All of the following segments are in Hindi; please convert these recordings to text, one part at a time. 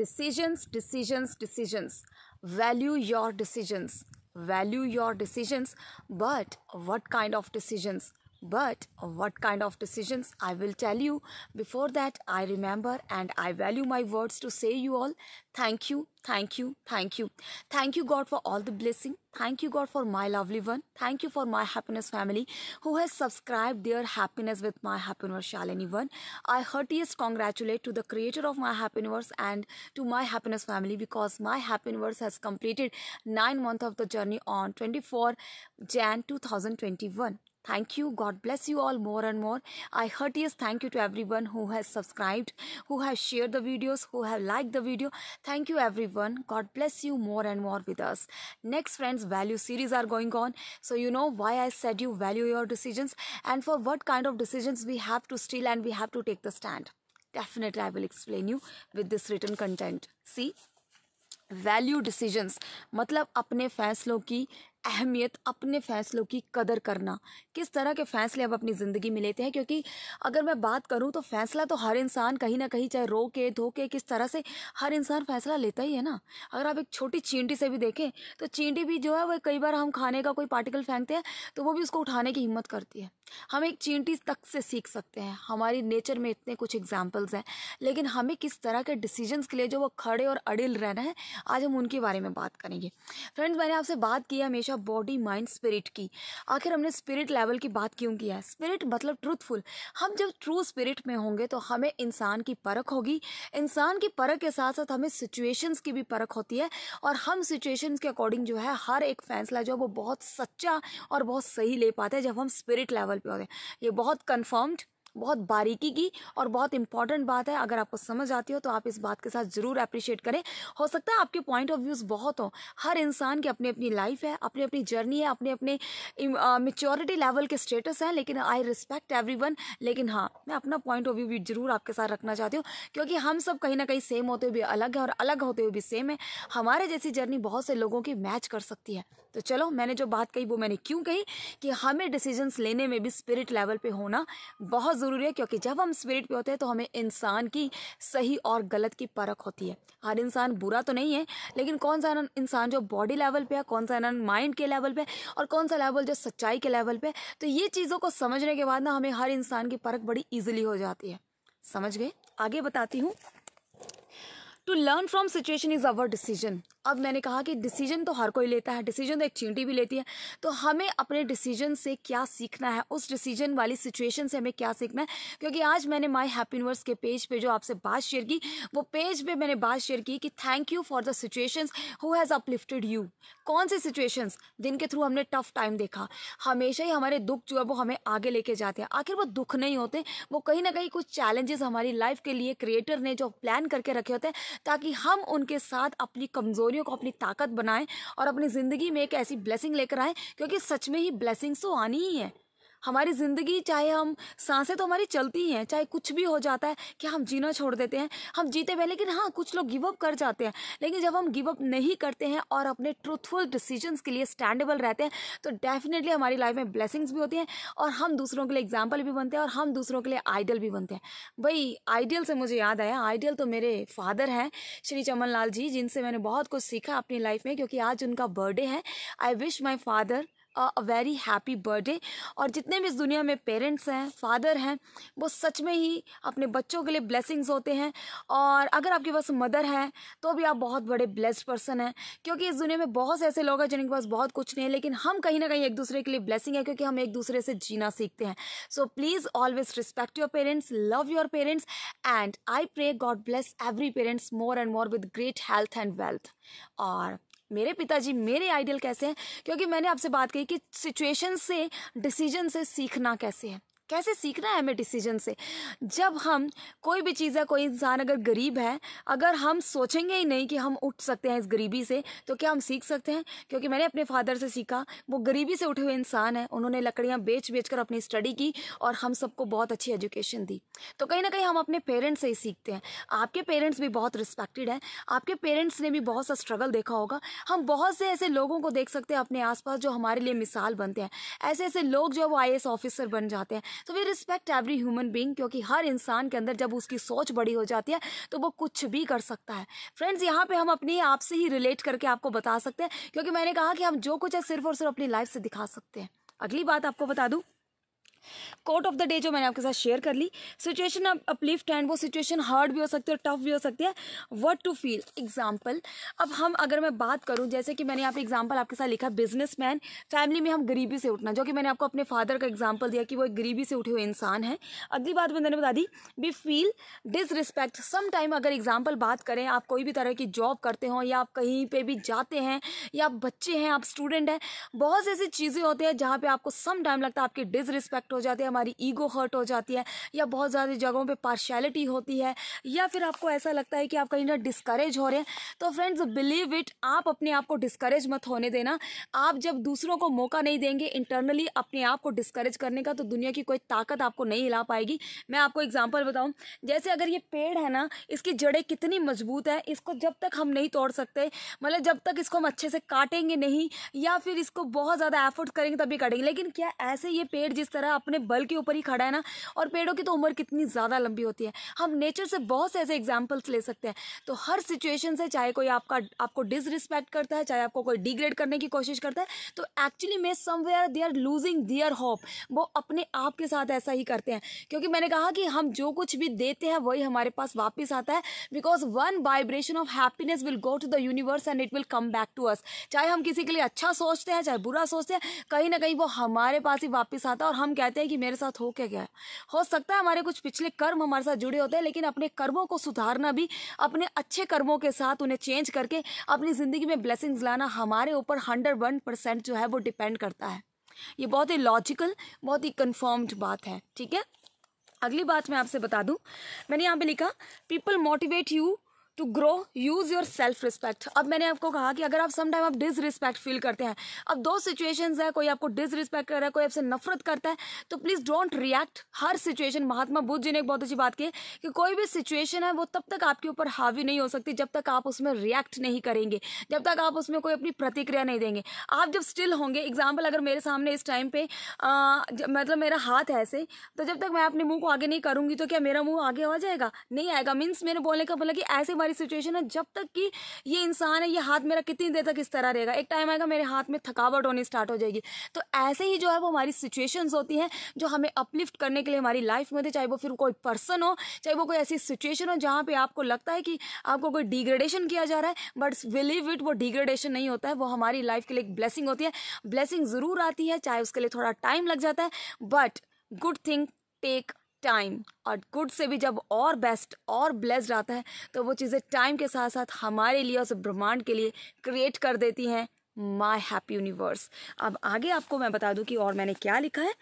decisions decisions decisions value your decisions value your decisions but what kind of decisions but what kind of decisions I will tell you. Before that, I remember and I value my words to say you all thank you, thank you, thank you. Thank you, God, for all the blessing. Thank you, God, for my lovely one. Thank you for my happiness family who has subscribed their happiness with my happiness Shalini one. I heartiest congratulate to the creator of my happiness and to my happiness family because my happiness has completed nine months of the journey on 24 Jan 2021. Thank you. God bless you all more and more. I heartiest thank you to everyone who has subscribed, who has shared the videos, who have liked the video. Thank you everyone. God bless you more and more with us. Next friends, value series are going on. So you know why I said you value your decisions and for what kind of decisions we have to steal and we have to take the stand. Definitely I will explain you with this written content. See? value decisions. मतलब अपने फैसलों की अहमियत अपने फ़ैसलों की कदर करना किस तरह के फ़ैसले अब अपनी ज़िंदगी में लेते हैं क्योंकि अगर मैं बात करूं तो फ़ैसला तो हर इंसान कहीं ना कहीं चाहे रो के धो के किस तरह से हर इंसान फ़ैसला लेता ही है ना अगर आप एक छोटी चींटी से भी देखें तो चींटी भी जो है वह कई बार हम खाने का कोई पार्टिकल फेंकते हैं तो वो भी उसको उठाने की हिम्मत करती है हम एक चींटी तक से सीख सकते हैं हमारी नेचर में इतने कुछ एग्जाम्पल्स हैं लेकिन हमें किस तरह के डिसीजंस के लिए जो वो खड़े और अड़िल रहना है आज हम उनके बारे में बात करेंगे फ्रेंड्स मैंने आपसे बात की हमेशा शिक्षा बॉडी माइंड स्पिरिट की आखिर हमने स्पिरिट लेवल की बात क्यों किया है स्पिरिट मतलब ट्रूथफुल हम जब ट्रू स्पिरिट में होंगे तो हमें इंसान की परख होगी इंसान की परख के साथ साथ हमें सिचुएशंस की भी परख होती है और हम सिचुएशंस के अकॉर्डिंग जो है हर एक फैसला जो है वो बहुत सच्चा और बहुत सही ले पाते हैं जब हम स्पिरिट लेवल पर होते हैं ये बहुत कन्फर्म्ड बहुत बारीकी की और बहुत इंपॉर्टेंट बात है अगर आपको समझ आती हो तो आप इस बात के साथ ज़रूर अप्रिशिएट करें हो सकता है आपके पॉइंट ऑफ व्यूज़ बहुत हों हर इंसान की अपनी अपनी लाइफ है अपनी अपनी जर्नी है अपने अपने मेच्योरिटी लेवल के स्टेटस हैं लेकिन आई रिस्पेक्ट एवरी लेकिन हाँ मैं अपना पॉइंट ऑफ व्यू भी ज़रूर आपके साथ रखना चाहती हूँ क्योंकि हम सब कहीं ना कहीं सेम होते हुए भी अलग है और अलग होते हुए भी सेम है हमारे जैसी जर्नी बहुत से लोगों की मैच कर सकती है तो चलो मैंने जो बात कही वो मैंने क्यों कही कि हमें डिसीजंस लेने में भी स्पिरिट लेवल पे होना बहुत ज़रूरी है क्योंकि जब हम स्पिरिट पे होते हैं तो हमें इंसान की सही और गलत की परख होती है हर इंसान बुरा तो नहीं है लेकिन कौन सा इंसान जो बॉडी लेवल पे है कौन सा माइंड के लेवल पे और कौन सा लेवल जो सच्चाई के लेवल पे तो ये चीज़ों को समझने के बाद ना हमें हर इंसान की परख बड़ी ईजिली हो जाती है समझ गए आगे बताती हूँ to learn from situation is our decision अब मैंने कहा कि डिसीजन तो हर कोई लेता है डिसीजन तो एक चींटी भी लेती है तो हमें अपने डिसीजन से क्या सीखना है उस डिसीजन वाली सिचुएशन से हमें क्या सीखना है क्योंकि आज मैंने माई हैप्पी यूनिवर्स के पेज पे जो आपसे बात शेयर की वो पेज पे मैंने बात शेयर की कि thank you for the situation who has uplifted you कौन सी सिचुएशंस जिनके थ्रू हमने टफ टाइम देखा हमेशा ही हमारे दुख जो है वो हमें आगे लेके जाते हैं आखिर वो दुख नहीं होते वो कहीं ना कहीं कुछ चैलेंजेस हमारी लाइफ के लिए क्रिएटर ने जो प्लान करके रखे होते हैं ताकि हम उनके साथ अपनी कमजोरी कमजोरियों को अपनी ताकत बनाएं और अपनी ज़िंदगी में एक ऐसी ब्लेसिंग लेकर आए क्योंकि सच में ही ब्लेसिंग्स तो आनी ही है हमारी ज़िंदगी चाहे हम सांसें तो हमारी चलती ही हैं चाहे कुछ भी हो जाता है कि हम जीना छोड़ देते हैं हम जीते हुए लेकिन हाँ कुछ लोग गिवअप कर जाते हैं लेकिन जब हम गिवअप नहीं करते हैं और अपने ट्रूथफुल डिसीजंस के लिए स्टैंडेबल रहते हैं तो डेफिनेटली हमारी लाइफ में ब्लेसिंग्स भी होती हैं और हम दूसरों के लिए एग्जाम्पल भी बनते हैं और हम दूसरों के लिए आइडियल भी बनते हैं भाई आइडियल से मुझे याद आया आइडियल तो मेरे फादर हैं श्री चमन लाल जी जिनसे मैंने बहुत कुछ सीखा अपनी लाइफ में क्योंकि आज उनका बर्थडे है I wish my father a very happy birthday और जितने भी इस दुनिया में पेरेंट्स हैं फादर हैं वो सच में ही अपने बच्चों के लिए ब्लेसिंग्स होते हैं और अगर आपके पास मदर है तो भी आप बहुत बड़े ब्लेस्ड पर्सन हैं क्योंकि इस दुनिया में बहुत से ऐसे लोग हैं जिनके पास बहुत कुछ नहीं है लेकिन हम कहीं ना कहीं एक दूसरे के लिए ब्लेसिंग है क्योंकि हम एक दूसरे से जीना सीखते हैं so please always respect your parents love your parents and I pray God bless every parents more and more with great health and wealth और मेरे पिताजी मेरे आइडियल कैसे हैं क्योंकि मैंने आपसे बात की कि सिचुएशन से डिसीजन से सीखना कैसे है कैसे सीखना है हमें डिसीजन से जब हम कोई भी चीज़ है कोई इंसान अगर गरीब है अगर हम सोचेंगे ही नहीं कि हम उठ सकते हैं इस गरीबी से तो क्या हम सीख सकते हैं क्योंकि मैंने अपने फादर से सीखा वो गरीबी से उठे हुए इंसान हैं उन्होंने लकड़ियाँ बेच बेच कर अपनी स्टडी की और हम सबको बहुत अच्छी एजुकेशन दी तो कहीं ना कहीं हम अपने पेरेंट्स से ही सीखते हैं आपके पेरेंट्स भी बहुत रिस्पेक्टेड हैं आपके पेरेंट्स ने भी बहुत सा स्ट्रगल देखा होगा हम बहुत से ऐसे लोगों को देख सकते हैं अपने आसपास जो हमारे लिए मिसाल बनते हैं ऐसे ऐसे लोग जो है वो आई ऑफिसर बन जाते हैं तो we respect every human being क्योंकि हर इंसान के अंदर जब उसकी सोच बड़ी हो जाती है तो वो कुछ भी कर सकता है फ्रेंड्स यहाँ पे हम अपनी आप से ही रिलेट करके आपको बता सकते हैं क्योंकि मैंने कहा कि हम जो कुछ है सिर्फ और सिर्फ अपनी लाइफ से दिखा सकते हैं अगली बात आपको बता दूँ कोट ऑफ द डे जो मैंने आपके साथ शेयर कर ली सिचुएशन आप अपलिफ्ट एंड वो सिचुएशन हार्ड भी हो सकती है और टफ भी हो सकती है वट टू फील एग्जाम्पल अब हम अगर मैं बात करूँ जैसे कि मैंने यहाँ पे एग्जाम्पल आपके साथ लिखा बिजनेस मैन फैमिली में हम गरीबी से उठना जो कि मैंने आपको अपने फादर का एग्जाम्पल दिया कि वो एक गरीबी से उठे हुए इंसान है अगली बात मैंने बता दी we feel disrespect some time अगर एग्जाम्पल बात करें आप कोई भी तरह की जॉब करते हो या आप कहीं पर भी जाते हैं या आप बच्चे हैं आप स्टूडेंट हैं बहुत सी ऐसी चीज़ें होती हैं जहाँ पर आपको सम टाइम लगता है आपकी डिसरिस्पेक्ट हो जाते हैं हमारी ईगो हर्ट हो जाती है या बहुत ज़्यादा जगहों पर पार्शलिटी होती है या फिर आपको ऐसा लगता है कि आप कहीं ना डिस्करेज हो रहे हैं तो फ्रेंड्स बिलीव इट आप अपने आप को डिस्करेज मत होने देना आप जब दूसरों को मौका नहीं देंगे इंटरनली अपने आप को डिस्करेज करने का तो दुनिया की कोई ताकत आपको नहीं हिला पाएगी मैं आपको एग्जाम्पल बताऊँ जैसे अगर ये पेड़ है ना इसकी जड़ें कितनी मजबूत है इसको जब तक हम नहीं तोड़ सकते मतलब जब तक इसको हम अच्छे से काटेंगे नहीं या फिर इसको बहुत ज़्यादा एफर्ट करेंगे तभी काटेंगे लेकिन क्या ऐसे ये पेड़ जिस तरह अपने बल के ऊपर ही खड़ा है ना और पेड़ों की तो उम्र कितनी ज़्यादा लंबी होती है हम नेचर से बहुत से ऐसे एग्जाम्पल्स ले सकते हैं तो हर सिचुएशन से चाहे कोई आपका आपको डिसरिस्पेक्ट करता है चाहे आपको कोई डिग्रेड करने की कोशिश करता है तो actually may somewhere they are losing their hope वो अपने आप के साथ ऐसा ही करते हैं क्योंकि मैंने कहा कि हम जो कुछ भी देते हैं वही हमारे पास वापस आता है because one vibration of happiness will go to the universe and it will come back to us चाहे हम किसी के लिए अच्छा सोचते हैं चाहे बुरा सोचते हैं कहीं ना कहीं वो हमारे पास ही वापस आता है और हम कहते चाहते हैं कि मेरे साथ हो क्या गया है हो सकता है हमारे कुछ पिछले कर्म हमारे साथ जुड़े होते हैं लेकिन अपने कर्मों को सुधारना भी अपने अच्छे कर्मों के साथ उन्हें चेंज करके अपनी ज़िंदगी में ब्लेसिंग्स लाना हमारे ऊपर हंड्रेड वन जो है वो डिपेंड करता है ये बहुत ही लॉजिकल बहुत ही कन्फर्म्ड बात है ठीक है अगली बात मैं आपसे बता दूं मैंने यहाँ पे लिखा people motivate you to grow use your self respect अब मैंने आपको कहा कि अगर आप समाइम आप डिसरिस्पेक्ट फील करते हैं अब दो सिचुएशंस है कोई आपको डिसरिस्पेक्ट कर रहा है कोई आपसे नफरत करता है तो प्लीज़ डोंट रिएक्ट हर सिचुएशन महात्मा बुद्ध जी ने एक बहुत अच्छी बात की कि कोई भी सिचुएशन है वो तब तक आपके ऊपर हावी नहीं हो सकती जब तक आप उसमें रिएक्ट नहीं करेंगे जब तक आप उसमें कोई अपनी प्रतिक्रिया नहीं देंगे आप जब स्टिल होंगे एग्जाम्पल अगर मेरे सामने इस टाइम पे मतलब मेरा हाथ है ऐसे तो जब तक मैं अपने मुंह को आगे नहीं करूंगी तो क्या मेरा मुंह आगे हो जाएगा नहीं आएगा मीन्स मैंने बोलने का बोला मतलब कि ऐसे हमारी सिचुएशन है जब तक कि ये इंसान है ये हाथ मेरा कितनी देर तक इस तरह रहेगा एक टाइम आएगा मेरे हाथ में थकावट होनी स्टार्ट हो जाएगी तो ऐसे ही जो है वो हमारी सिचुएशंस होती हैं जो हमें अपलिफ्ट करने के लिए हमारी लाइफ में होती चाहे वो फिर कोई पर्सन हो चाहे वो कोई ऐसी सिचुएशन हो जहाँ पर आपको लगता है कि आपको कोई डिग्रेडेशन किया जा रहा है बट बिलीव इट वो डिग्रेडेशन नहीं होता है वो हमारी लाइफ के लिए एक ब्लेसिंग होती है ब्लेसिंग ज़रूर आती है चाहे उसके लिए थोड़ा टाइम लग जाता है but good thing take time और गुड से भी जब और बेस्ट और ब्लेस्ड आता है तो वो चीज़ें टाइम के साथ साथ हमारे लिए और ब्रह्मांड के लिए क्रिएट कर देती हैं माई हैप्पी यूनिवर्स अब आगे आपको मैं बता दूं कि और मैंने क्या लिखा है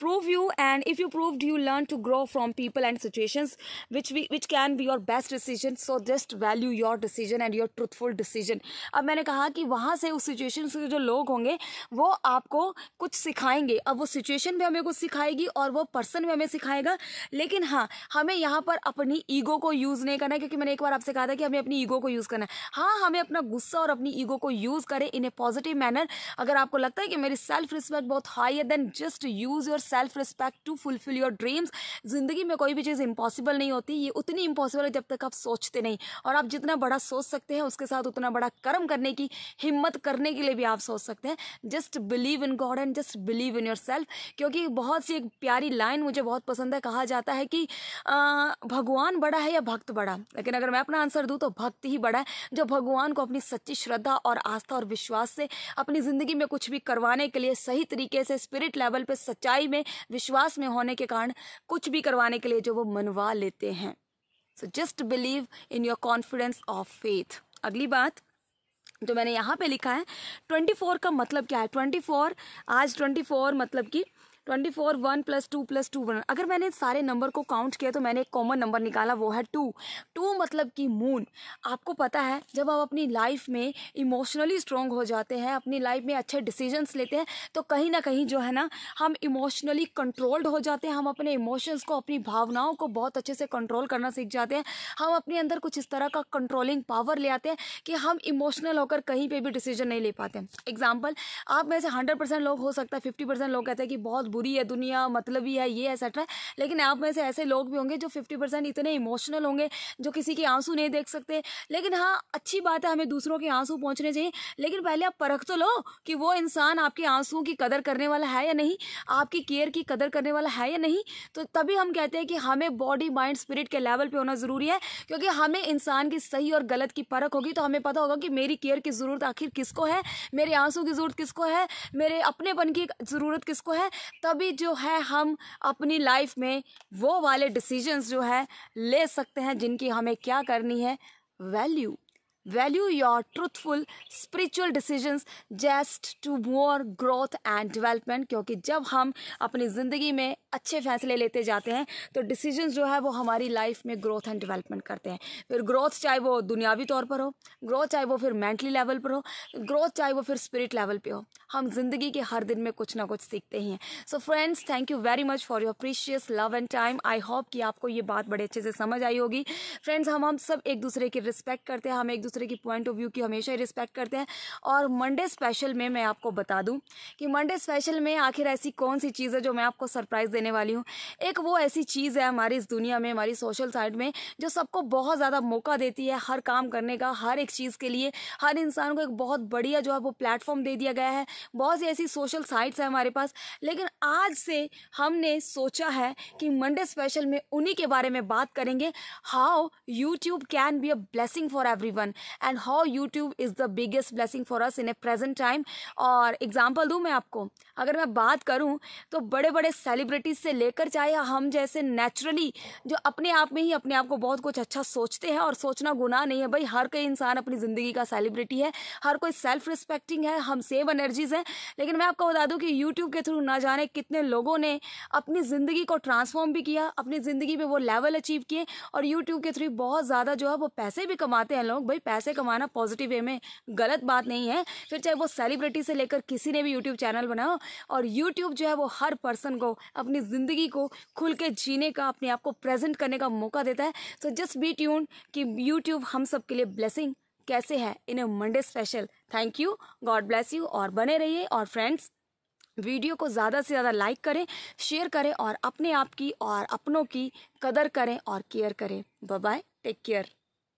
prove you and if you prove you learn to grow from people and situations which which can be your best decision so just value your decision and your truthful decision अब मैंने कहा कि वहाँ से उस सिचुएशन से जो लोग होंगे वो आपको कुछ सिखाएंगे अब वो सिचुएशन भी हमें कुछ सिखाएगी और वो पर्सन भी हमें सिखाएगा लेकिन हाँ हमें यहाँ पर अपनी ईगो को यूज़ नहीं करना है क्योंकि मैंने एक बार आपसे कहा था कि हमें अपनी ईगो को यूज़ करना है हाँ हमें अपना गुस्सा और अपनी ईगो को यूज़ करें इन्हें पॉजिटिव मैनर अगर आपको लगता है कि मेरी सेल्फ रिस्पेक्ट बहुत हाई है then just use your self respect to fulfil your dreams ज़िंदगी में कोई भी चीज़ इम्पॉसिबल नहीं होती ये उतनी इम्पॉसिबल है जब तक आप सोचते नहीं और आप जितना बड़ा सोच सकते हैं उसके साथ उतना बड़ा कर्म करने की हिम्मत करने के लिए भी आप सोच सकते हैं just believe in God and just believe in your self क्योंकि बहुत सी एक प्यारी लाइन मुझे बहुत पसंद है कहा जाता है कि आ, भगवान बड़ा है या भक्त बड़ा लेकिन अगर मैं अपना आंसर दूँ तो भक्त ही बड़ा है जो भगवान को अपनी सच्ची श्रद्धा और आस्था और विश्वास विश्वास से अपनी ज़िंदगी में कुछ भी करवाने के लिए सही तरीके से स्पिरिट लेवल पर सच्चाई में विश्वास में होने के कारण कुछ भी करवाने के लिए जो वो मनवा लेते हैं so just believe in your confidence of faith अगली बात जो मैंने यहाँ पे लिखा है ट्वेंटी फोर का मतलब क्या है ट्वेंटी फोर आज ट्वेंटी फोर मतलब कि twenty four one plus two plus two one अगर मैंने सारे नंबर को काउंट किया तो मैंने एक कॉमन नंबर निकाला वो है टू टू मतलब कि मून आपको पता है जब आप अपनी लाइफ में इमोशनली स्ट्रांग हो जाते हैं अपनी लाइफ में अच्छे डिसीजंस लेते हैं तो कहीं ना कहीं जो है ना हम इमोशनली कंट्रोल्ड हो जाते हैं हम अपने इमोशंस को अपनी भावनाओं को बहुत अच्छे से कंट्रोल करना सीख जाते हैं हम अपने अंदर कुछ इस तरह का कंट्रोलिंग पावर ले आते हैं कि हम इमोशनल होकर कहीं पर भी डिसीजन नहीं ले पाते एग्जाम्पल आप में से हंड्रेड परसेंट लोग हो सकता है फिफ्टी परसेंट लोग कहते हैं कि बहुत बुरी है दुनिया मतलब ही है ये एक्सेट्रा लेकिन आप में से ऐसे लोग भी होंगे जो फिफ्टी परसेंट इतने इमोशनल होंगे जो किसी के आंसू नहीं देख सकते लेकिन हाँ अच्छी बात है हमें दूसरों के आंसू पहुँचने चाहिए लेकिन पहले आप परख तो लो कि वो इंसान आपके आंसुओं की कदर करने वाला है या नहीं आपकी केयर की कदर करने वाला है या नहीं तो तभी हम कहते हैं कि हमें बॉडी माइंड स्पिरिट के लेवल पर होना ज़रूरी है क्योंकि हमें इंसान की सही और गलत की परख होगी तो हमें पता होगा कि मेरी केयर की ज़रूरत आखिर किसको है मेरे आंसू की ज़रूरत किसको है मेरे अपनेपन की ज़रूरत किसको है तभी जो है हम अपनी लाइफ में वो वाले डिसीजंस जो है ले सकते हैं जिनकी हमें क्या करनी है value Value your truthful spiritual decisions just to more growth and development क्योंकि जब हम अपनी ज़िंदगी में अच्छे फैसले लेते जाते हैं तो डिसीजंस जो है वो हमारी लाइफ में ग्रोथ एंड डेवलपमेंट करते हैं फिर ग्रोथ चाहे वो दुनियावी तौर पर हो ग्रोथ चाहे वो फिर मेंटली लेवल पर हो ग्रोथ चाहे वो फिर स्पिरिट लेवल पे हो हम ज़िंदगी के हर दिन में कुछ ना कुछ सीखते ही हैं so friends thank you very much for your precious love and time I hope कि आपको ये बात बड़े अच्छे से समझ आई होगी फ्रेंड्स हम हम सब एक दूसरे की रिस्पेक्ट करते हैं हम एक दूसरे दूसरे की पॉइंट ऑफ व्यू की हमेशा ही रिस्पेक्ट करते हैं और मंडे स्पेशल में मैं आपको बता दूँ कि मंडे स्पेशल में आखिर ऐसी कौन सी चीज़ है जो मैं आपको सरप्राइज़ देने वाली हूँ एक वो ऐसी चीज़ है हमारी इस दुनिया में हमारी सोशल साइड में जो सबको बहुत ज़्यादा मौका देती है हर काम करने का हर एक चीज़ के लिए हर इंसान को एक बहुत बढ़िया जो है वो प्लेटफॉर्म दे दिया गया है बहुत सी ऐसी सोशल साइट्स हैं हमारे पास लेकिन आज से हमने सोचा है कि मंडे स्पेशल में उन्हीं के बारे में बात करेंगे how YouTube can be a blessing for everyone and how YouTube is the biggest blessing for us in a present time और एग्जाम्पल दूँ मैं आपको अगर मैं बात करूँ तो बड़े बड़े सेलिब्रिटीज़ से लेकर चाहे हम जैसे नेचुरली जो अपने आप में ही अपने आप को बहुत कुछ अच्छा सोचते हैं और सोचना गुनाह नहीं है भाई हर कोई इंसान अपनी ज़िंदगी का सेलिब्रिटी है हर कोई सेल्फ रिस्पेक्टिंग है हम सेम एनर्जीज़ हैं लेकिन मैं आपको बता दूँ कि यूट्यूब के थ्रू ना जाने कितने लोगों ने अपनी ज़िंदगी को ट्रांसफॉर्म भी किया अपनी ज़िंदगी में वो लेवल अचीव किए और यूट्यूब के थ्रू बहुत ज़्यादा जो है वो पैसे भी कमाते हैं लोग भाई पैसे कमाना पॉजिटिव वे में गलत बात नहीं है फिर चाहे वो सेलिब्रिटी से लेकर किसी ने भी यूट्यूब चैनल बनाया और यूट्यूब जो है वो हर पर्सन को अपनी ज़िंदगी को खुल के जीने का अपने आप को प्रेजेंट करने का मौका देता है सो जस्ट बी ट्यून कि यूट्यूब हम सब के लिए ब्लेसिंग कैसे है in a Monday special thank you God bless you और बने रहिए और फ्रेंड्स वीडियो को ज़्यादा से ज़्यादा लाइक करें शेयर करें और अपने आप की और अपनों की कदर करें और केयर करें बाय टेक केयर